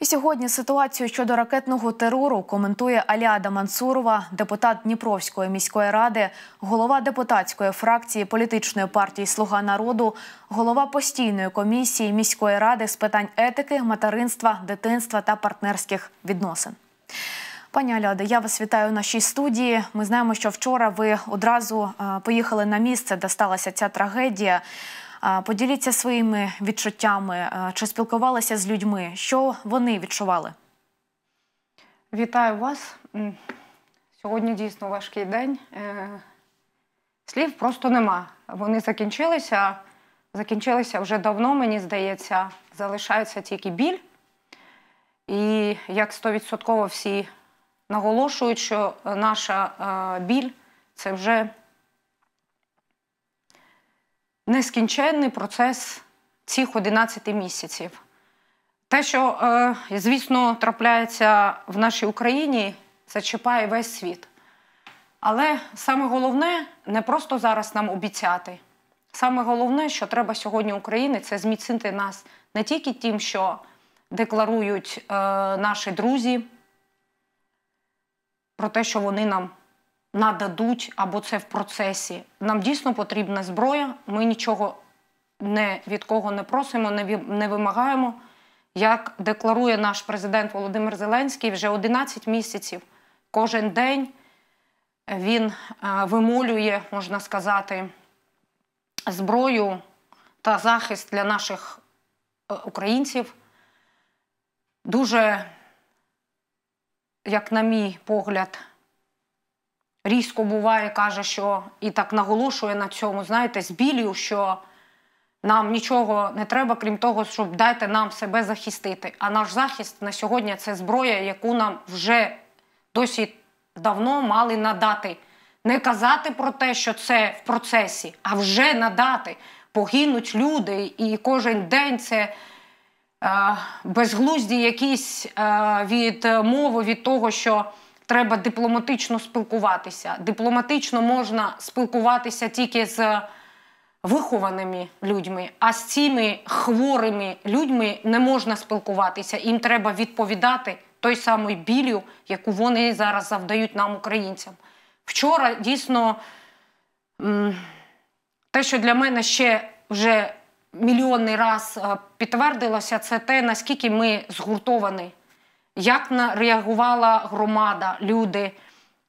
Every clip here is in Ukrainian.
І сьогодні ситуацію щодо ракетного терору коментує Аліада Мансурова, депутат Дніпровської міської ради, голова депутатської фракції політичної партії Слуга народу, голова постійної комісії міської ради з питань етики, материнства, дитинства та партнерських відносин. Пані Аляде, я вас вітаю у нашій студії. Ми знаємо, що вчора ви одразу е, поїхали на місце, де сталася ця трагедія. Поділіться своїми відчуттями е, чи спілкувалися з людьми, що вони відчували. Вітаю вас. Сьогодні дійсно важкий день. Е, слів просто нема. Вони закінчилися, закінчилися вже давно, мені здається, залишається тільки біль. І як стовідсотково всі наголошують, що наша е, біль це вже нескінченний процес цих 11 місяців. Те, що, е, звісно, трапляється в нашій Україні, це чіпає весь світ. Але саме головне не просто зараз нам обіцяти. Саме головне, що треба сьогодні України, це зміцнити нас не тільки тим, що декларують е, наші друзі, про те, що вони нам нададуть або це в процесі. Нам дійсно потрібна зброя. Ми нічого не від кого не просимо, не, не вимагаємо. Як декларує наш президент Володимир Зеленський, вже 11 місяців кожен день він е, вимолює, можна сказати, зброю та захист для наших е, українців. Дуже, як на мій погляд, різко буває, каже, що і так наголошує на цьому, знаєте, з білію, що нам нічого не треба, крім того, щоб дайте нам себе захистити. А наш захист на сьогодні це зброя, яку нам вже досі давно мали надати. Не казати про те, що це в процесі, а вже надати. Погинуть люди, і кожен день це е, безглузді якісь е, від мови, від того, що треба дипломатично спілкуватися. Дипломатично можна спілкуватися тільки з вихованими людьми, а з цими хворими людьми не можна спілкуватися. Їм треба відповідати той самий білю, яку вони зараз завдають нам, українцям. Вчора дійсно те, що для мене ще вже мільйонний раз е, підтвердилося, це те, наскільки ми згуртовані як реагувала громада, люди,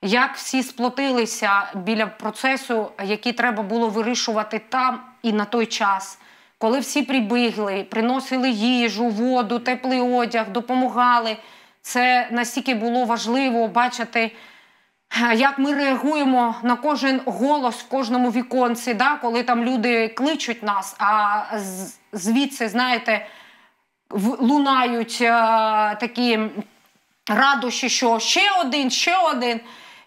як всі сплотилися біля процесу, який треба було вирішувати там і на той час. Коли всі прибігли, приносили їжу, воду, теплий одяг, допомагали. Це настільки було важливо бачити, як ми реагуємо на кожен голос в кожному віконці, да? коли там люди кличуть нас, а звідси, знаєте лунають е, такі радощі, що ще один, ще один.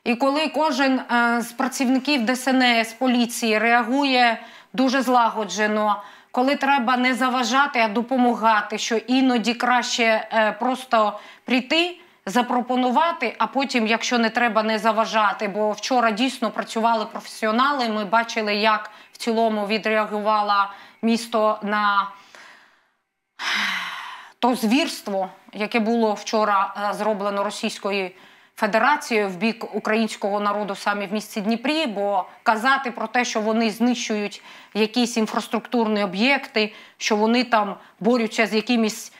І коли кожен е, з працівників ДСНС, поліції реагує дуже злагоджено, коли треба не заважати, а допомагати, що іноді краще е, просто прийти. Запропонувати, а потім, якщо не треба, не заважати. Бо вчора дійсно працювали професіонали. Ми бачили, як в цілому відреагувало місто на то звірство, яке було вчора е, зроблено Російською Федерацією в бік українського народу саме в місті Дніпрі, бо казати про те, що вони знищують якісь інфраструктурні об'єкти, що вони там борються з якимись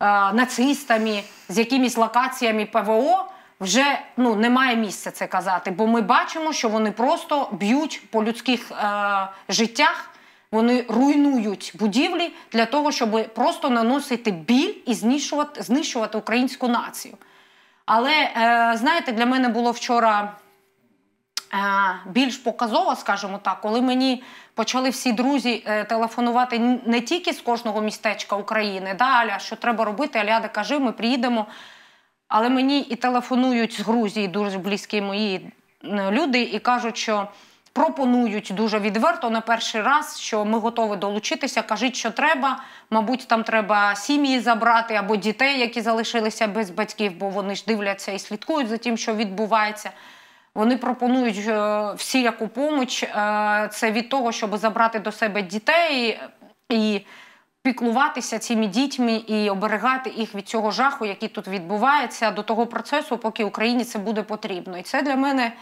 е, нацистами, з якимись локаціями ПВО. Вже ну немає місця це казати, бо ми бачимо, що вони просто б'ють по людських е, життях вони руйнують будівлі для того, щоб просто наносити біль і знищувати знищувати українську націю. Але е, знаєте, для мене було вчора е, більш показово, скажімо так, коли мені почали всі друзі е, телефонувати не тільки з кожного містечка України, да, Аля, що треба робити, Аля, де кажи, ми приїдемо. Але мені і телефонують з Грузії, дуже близькі мої е, люди, і кажуть, що пропонують дуже відверто на перший раз, що ми готові долучитися. Кажіть, що треба. Мабуть, там треба сім'ї забрати або дітей, які залишилися без батьків, бо вони ж дивляться і слідкують за тим, що відбувається. Вони пропонують е, яку поміч. Е, це від того, щоб забрати до себе дітей і піклуватися цими дітьми і оберегати їх від цього жаху, який тут відбувається, до того процесу, поки Україні це буде потрібно. І це для мене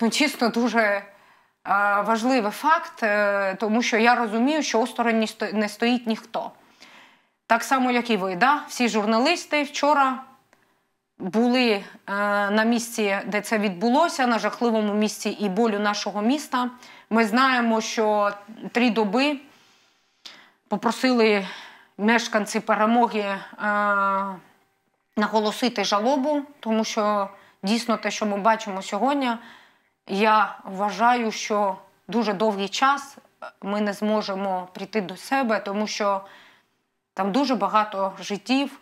ну, чесно дуже. Е, важливий факт, е, тому що я розумію, що осторонь не стоїть ніхто. Так само, як і ви, да? всі журналісти вчора були е, на місці, де це відбулося, на жахливому місці і болю нашого міста. Ми знаємо, що три доби попросили мешканці перемоги наголосити жалобу, тому що дійсно те, що ми бачимо сьогодні, я вважаю, що дуже довгий час е, ми не зможемо прийти до себе, тому що там дуже багато життів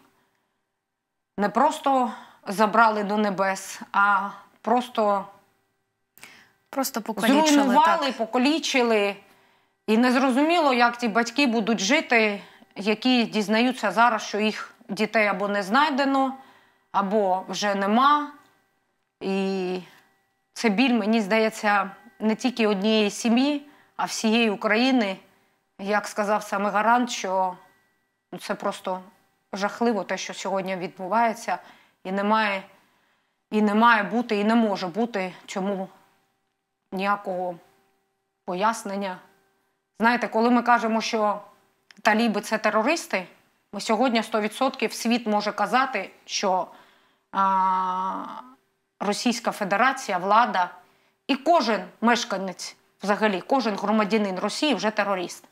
не просто забрали до небес, а просто просто зруйнували, так. покалічили. І не зрозуміло, як ті батьки будуть жити, які дізнаються зараз, що їх дітей або не знайдено, або вже нема. І це біль, мені здається, не тільки однієї сім'ї, а всієї України. Як сказав саме Гарант, що ну, це просто жахливо те, що сьогодні відбувається, і не має, і не має бути, і не може бути чому ніякого пояснення. Знаєте, коли ми кажемо, що таліби це терористи, ми сьогодні 100% світ може казати, що. А, Російська Федерація, влада і кожен мешканець, взагалі, кожен громадянин Росії вже терорист.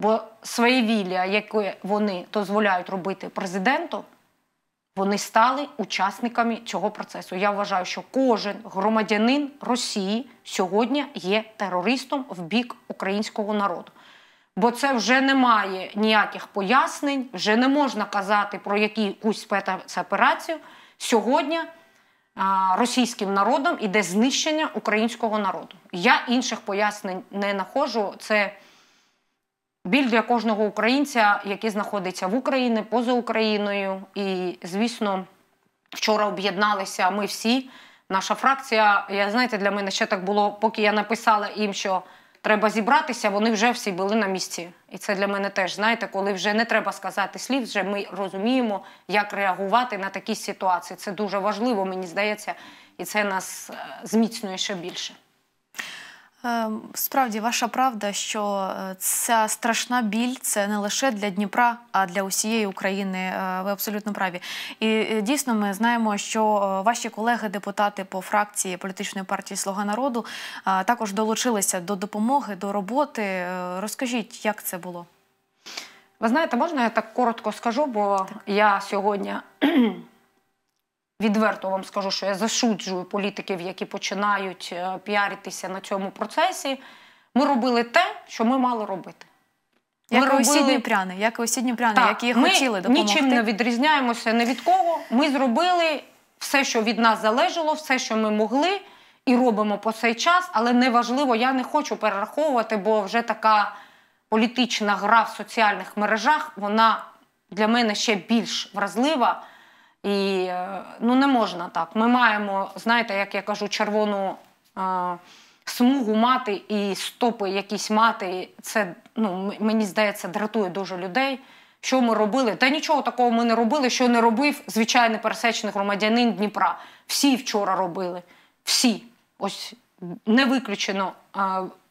Бо свавілля, яке вони дозволяють робити президенту, вони стали учасниками цього процесу. Я вважаю, що кожен громадянин Росії сьогодні є терористом в бік українського народу. Бо це вже немає ніяких пояснень, вже не можна казати про якусь спецоперацію. Сьогодні. Е, російським народом іде знищення українського народу. Я інших пояснень не нахожу. Це біль для кожного українця, який знаходиться в Україні, поза Україною. І, звісно, вчора об'єдналися ми всі. Наша фракція, я знаєте, для мене ще так було, поки я написала їм, що треба зібратися, вони вже всі були на місці. І це для мене теж, знаєте, коли вже не треба сказати слів, вже ми розуміємо, як реагувати на такі ситуації. Це дуже важливо, мені здається, і це нас е, зміцнює ще більше. Ем, справді ваша правда, що е, ця страшна біль це не лише для Дніпра, а для усієї України. Е, ви абсолютно праві. І е, дійсно, ми знаємо, що ваші колеги-депутати по фракції політичної партії Слуга народу також долучилися до допомоги, до роботи. Розкажіть, як це було? Ви знаєте, можна я так коротко скажу, бо так. я сьогодні. Відверто вам скажу, що я засуджую політиків, які починають е, піаритися на цьому процесі. Ми робили те, що ми мали робити. Як ми осідні пряни, як осідні пряни, так, які хотіли допомогти. Ми нічим не відрізняємося не від кого. Ми зробили все, що від нас залежало, все, що ми могли, і робимо по цей час. Але неважливо, я не хочу перераховувати, бо вже така політична гра в соціальних мережах, вона для мене ще більш вразлива. І е, ну не можна так. Ми маємо, знаєте, як я кажу, червону е, смугу мати і стопи якісь мати. Це ну, мені здається, дратує дуже людей. Що ми робили? Та нічого такого ми не робили, що не робив звичайний пересечний громадянин Дніпра. Всі вчора робили. Всі. Ось не виключено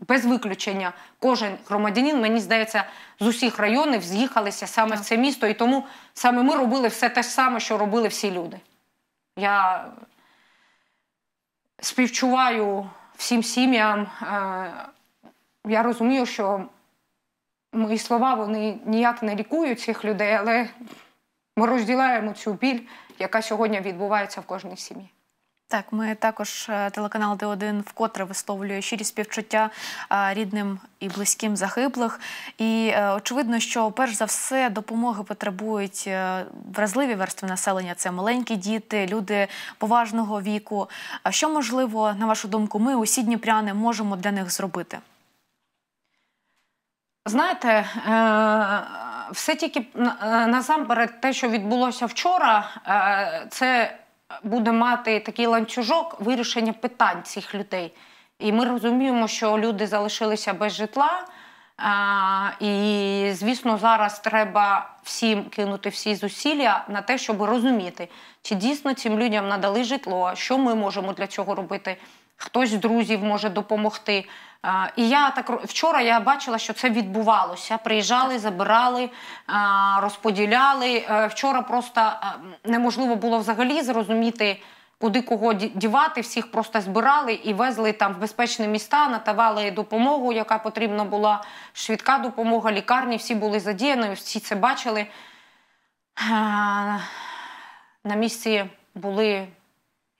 без виключення кожен громадянин, мені здається, з усіх районів з'їхалися саме так. в це місто, і тому саме ми робили все те ж саме, що робили всі люди. Я співчуваю всім сім'ям. Е, я розумію, що мої слова вони ніяк не лікують цих людей, але ми розділяємо цю біль, яка сьогодні відбувається в кожній сім'ї. Так, ми також е, телеканал Д1 вкотре висловлює щирі співчуття е, рідним і близьким загиблих. І е, очевидно, що перш за все допомоги потребують вразливі верстви населення. Це маленькі діти, люди поважного віку. що можливо, на вашу думку, ми усі дніпряни можемо для них зробити? Знаєте, все тільки насамперед, те, що відбулося вчора, це буде мати такий ланцюжок вирішення питань цих людей. І ми розуміємо, що люди залишилися без житла. А, І, звісно, зараз треба всім кинути всі зусилля на те, щоб розуміти, чи дійсно цим людям надали житло, що ми можемо для цього робити хтось з друзів може допомогти. Е, і я так вчора я бачила, що це відбувалося. Приїжджали, забирали, е, розподіляли. Е, вчора просто неможливо було взагалі зрозуміти, куди кого дівати. Всіх просто збирали і везли там в безпечні міста, надавали допомогу, яка потрібна була. Швидка допомога, лікарні всі були задіяні, всі це бачили. На місці були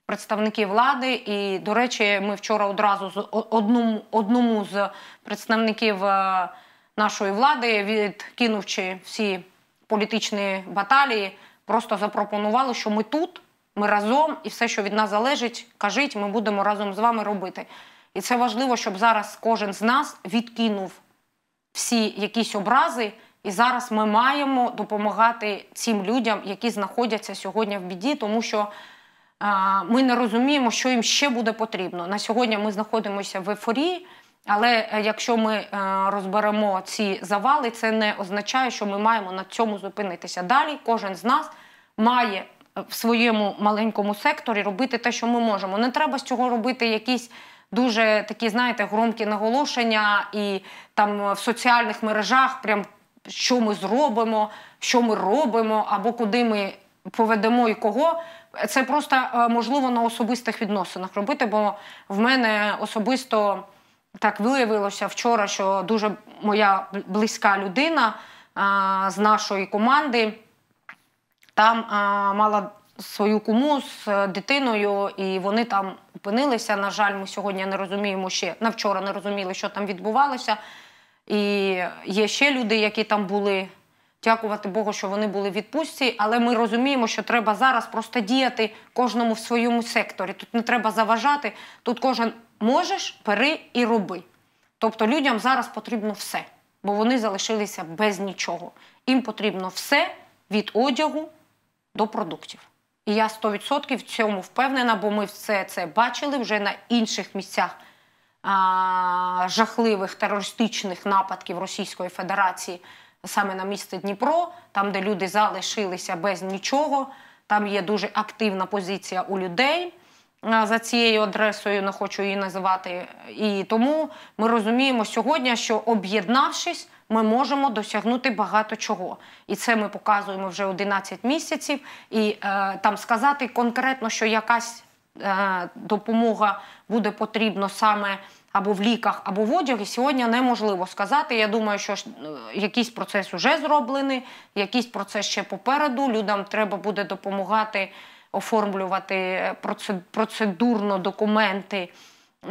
представники влади. І, до речі, ми вчора одразу з одному одному з представників е, нашої влади, відкинувши всі політичні баталії, просто запропонували, що ми тут, ми разом, і все, що від нас залежить, кажіть, ми будемо разом з вами робити. І це важливо, щоб зараз кожен з нас відкинув всі якісь образи. І зараз ми маємо допомагати цим людям, які знаходяться сьогодні в біді, тому що ми не розуміємо, що їм ще буде потрібно. На сьогодні ми знаходимося в ефорії, але е, якщо ми е, розберемо ці завали, це не означає, що ми маємо на цьому зупинитися. Далі кожен з нас має е, в своєму маленькому секторі робити те, що ми можемо. Не треба з цього робити якісь. Дуже такі, знаєте, громкі наголошення, і там в соціальних мережах, прям що ми зробимо, що ми робимо, або куди ми поведемо і кого. Це просто е, можливо на особистих відносинах робити, бо в мене особисто так виявилося вчора, що дуже моя близька людина а, е, з нашої команди там а, е, мала свою куму з дитиною, і вони там опинилися. На жаль, ми сьогодні не розуміємо ще на вчора, не розуміли, що там відбувалося. І є ще люди, які там були. Дякувати Богу, що вони були в відпустці, але ми розуміємо, що треба зараз просто діяти кожному в своєму секторі. Тут не треба заважати. Тут кожен можеш, бери і роби. Тобто людям зараз потрібно все, бо вони залишилися без нічого. Їм потрібно все від одягу до продуктів. І я 100% в цьому впевнена, бо ми все це бачили вже на інших місцях а, жахливих терористичних нападків Російської Федерації саме на місце Дніпро, там, де люди залишилися без нічого. Там є дуже активна позиція у людей за цією адресою, не ну, хочу її називати. І тому ми розуміємо сьогодні, що об'єднавшись, ми можемо досягнути багато чого. І це ми показуємо вже 11 місяців. І е, там сказати конкретно, що якась е, допомога буде потрібна саме або в ліках, або в одягі сьогодні неможливо сказати. Я думаю, що е, якийсь процес вже зроблений, якийсь процес ще попереду. Людям треба буде допомагати оформлювати е, процедурно документи, е,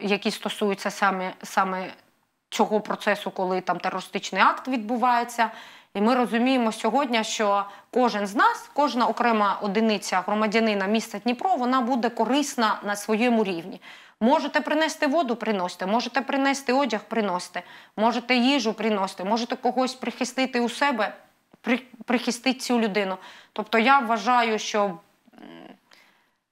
які стосуються саме саме цього процесу, коли там терористичний акт відбувається. І ми розуміємо сьогодні, що кожен з нас, кожна окрема одиниця громадянина міста Дніпро, вона буде корисна на своєму рівні. Можете принести воду, приносите, можете принести одяг, приносите, можете їжу приносити, можете когось прихистити у себе, при, прихистити цю людину. Тобто я вважаю, що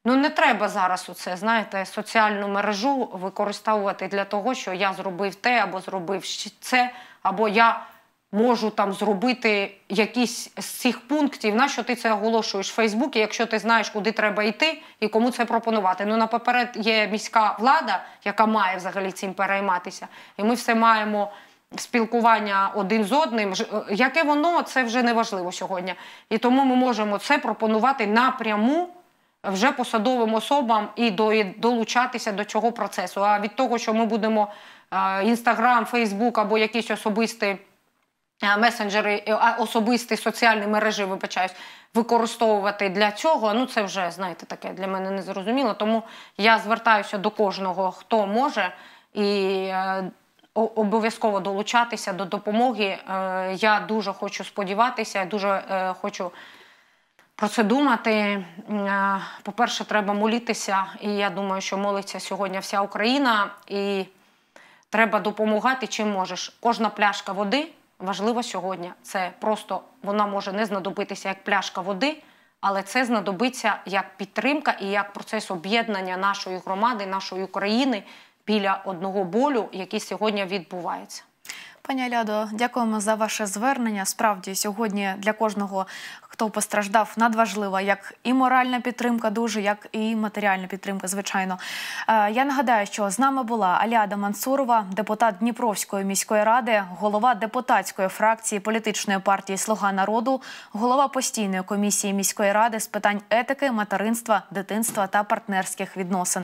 ну, не треба зараз оце, знаєте, соціальну мережу використовувати для того, що я зробив те або зробив це, або я можу там зробити якісь з цих пунктів, на що ти це оголошуєш в Фейсбуці, якщо ти знаєш, куди треба йти і кому це пропонувати. Ну наперед є міська влада, яка має взагалі цим перейматися, і ми все маємо. Спілкування один з одним, е, яке воно це вже не важливо сьогодні. І тому ми можемо це пропонувати напряму вже посадовим особам і долучатися до цього процесу. А від того, що ми будемо інстаграм, е, Фейсбук або якісь особисті Е, месенджери е, особисті соціальні мережі, вибачаюсь, використовувати для цього. Ну це вже знаєте таке для мене незрозуміло. Тому я звертаюся до кожного, хто може, і е, обов'язково долучатися до допомоги. Я дуже хочу сподіватися, дуже хочу. Про це думати, по-перше, треба молитися, і я думаю, що молиться сьогодні вся Україна, і треба допомагати, чим можеш. Кожна пляшка води важлива сьогодні. Це просто вона може не знадобитися як пляшка води, але це знадобиться як підтримка і як процес об'єднання нашої громади, нашої країни біля одного болю, який сьогодні відбувається. Пані Алядо, дякуємо за ваше звернення. Справді сьогодні для кожного хто постраждав, надважлива як і моральна підтримка, дуже як і матеріальна підтримка. Звичайно, е, я нагадаю, що з нами була Аляда Мансурова, депутат Дніпровської міської ради, голова депутатської фракції політичної партії Слуга народу, голова постійної комісії міської ради з питань етики, материнства, дитинства та партнерських відносин.